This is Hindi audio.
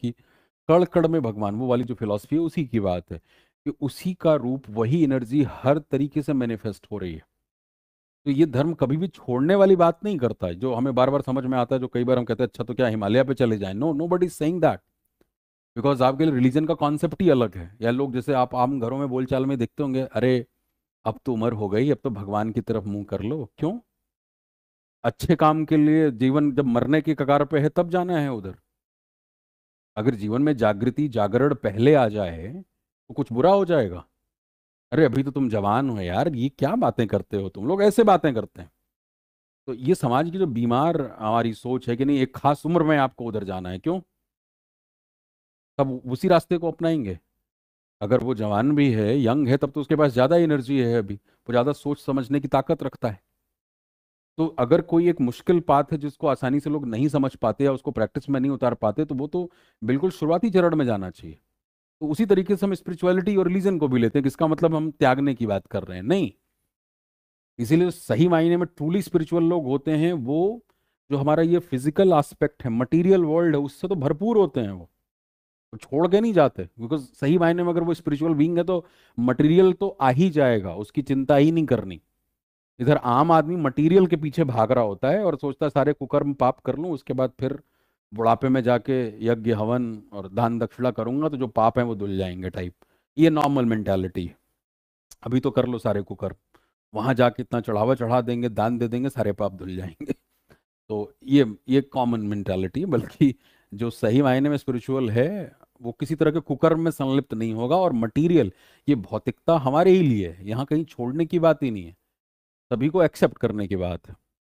की कड़ कड़ में भगवान वो वाली जो फिलोसफी है उसी की बात है कि उसी का रूप वही एनर्जी हर तरीके से मैनिफेस्ट हो रही है तो ये धर्म कभी भी छोड़ने वाली बात नहीं करता है जो हमें बार बार समझ में आता है जो कई बार हम कहते हैं अच्छा तो क्या हिमालय पे चले जाए no no but is saying that because आपके लिए रिलीजन का कॉन्सेप्ट ही अलग है या लोग जैसे आप आम घरों में बोलचाल में देखते होंगे अरे अब तो उम्र हो गई अब तो भगवान की तरफ मुंह कर लो क्यों अच्छे काम के लिए जीवन जब मरने के कगार पे है तब जाना है उधर अगर जीवन में जागृति जागरण पहले आ जाए तो कुछ बुरा हो जाएगा अरे अभी तो तुम जवान हो यार ये क्या बातें करते हो तुम लोग ऐसे बातें करते हैं तो ये समाज की जो बीमार हमारी सोच है कि नहीं एक खास उम्र में आपको उधर जाना है क्यों तब उसी रास्ते को अपनाएंगे अगर वो जवान भी है यंग है तब तो उसके पास ज़्यादा एनर्जी है अभी वो ज़्यादा सोच समझने की ताकत रखता है तो अगर कोई एक मुश्किल पाथ है जिसको आसानी से लोग नहीं समझ पाते या उसको प्रैक्टिस में नहीं उतार पाते तो वो तो बिल्कुल शुरुआती चरण में जाना चाहिए तो उसी तरीके से हम स्पिरिचुअलिटी और रिलीजन को भी लेते हैं किसका मतलब हम त्यागने की बात कर रहे हैं नहीं इसीलिए सही मायने में ट्रूली स्पिरिचुअल लोग होते हैं वो जो हमारा ये फिजिकल आस्पेक्ट है मटेरियल वर्ल्ड है उससे तो भरपूर होते हैं वो छोड़ के नहीं जाते बिकॉज सही मायने में अगर वो स्पिरिचुअल बींग है तो मटेरियल तो आ ही जाएगा उसकी चिंता ही नहीं करनी इधर आम आदमी मटेरियल के पीछे भाग रहा होता है और सोचता है सारे कुकर्म पाप कर लूँ उसके बाद फिर बुढ़ापे में जाके यज्ञ हवन और दान दक्षिणा करूंगा तो जो पाप है वो धुल जाएंगे टाइप ये नॉर्मल मेंटेलिटी है अभी तो कर लो सारे कुकर्म वहां जाके इतना चढ़ावा चढ़ा देंगे दान दे देंगे सारे पाप धुल जाएंगे तो ये ये कॉमन मेंटेलिटी है बल्कि जो सही मायने में स्पिरिचुअल है वो किसी तरह के कुकर में संलिप्त नहीं होगा और मटेरियल ये भौतिकता हमारे ही लिए है यहाँ कहीं छोड़ने की बात ही नहीं है सभी को एक्सेप्ट करने की बात है